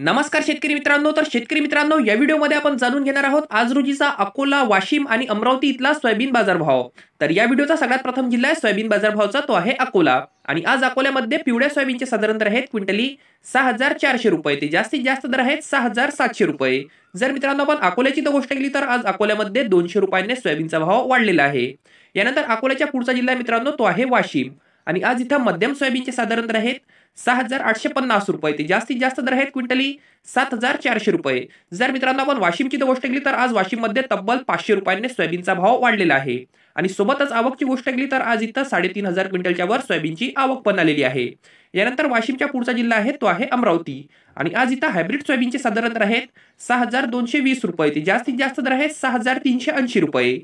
नमस्कार शेतकरी मित्रांनो तर शेतकरी मित्रांनो या व्हिडिओमध्ये आपण जाणून घेणार आहोत आज रोजीचा अकोला वाशिम आणि अमरावती इथला सोयाबीन बाजार भाव तर या व्हिडिओचा सगळ्यात प्रथम जिल्हा आहे सोयाबीन बाजार भावचा तो आहे अकोला आणि आज अकोल्यामध्ये पिवळ्या सोयाबीनचे साधारण दर आहेत क्विंटली सहा हजार चारशे रुपये ते जास्तीत जास्त दर आहेत सहा हजार सातशे रुपये जर मित्रांनो आपण अकोल्याची तर गोष्ट केली तर आज अकोल्यामध्ये दोनशे रुपयांनी सोयाबीनचा भाव वाढलेला आहे यानंतर अकोल्याच्या पुढचा जिल्हा मित्रांनो तो आहे वाशिम आणि आज इथं मध्यम सोयाबीनचे साधारण दर आहेत सहा हजार आठशे पन्नास रुपये ते जास्तीत जास्त दर आहेत क्विंटली सात हजार चारशे रुपये जर मित्रांनो आपण वाशिमची गोष्ट केली तर आज वाशिममध्ये तब्बल पाचशे रुपयांनी सोयाबीनचा भाव वाढलेला आहे आणि सोबतच आवकची गोष्ट केली तर आज इथं साडेतीन हजार क्विंटलच्या वर सोयाबीनची आवक पण आलेली आहे यानंतर वाशिमच्या पुढचा जिल्हा आहे तो आहे अमरावती आणि आज इथं हायब्रिड सोयाबीनचे साधारण दर आहेत सहा हजार दोनशे वीस रुपये ते जास्तीत जास्त दर आहेत सहा हजार तीनशे ऐंशी रुपये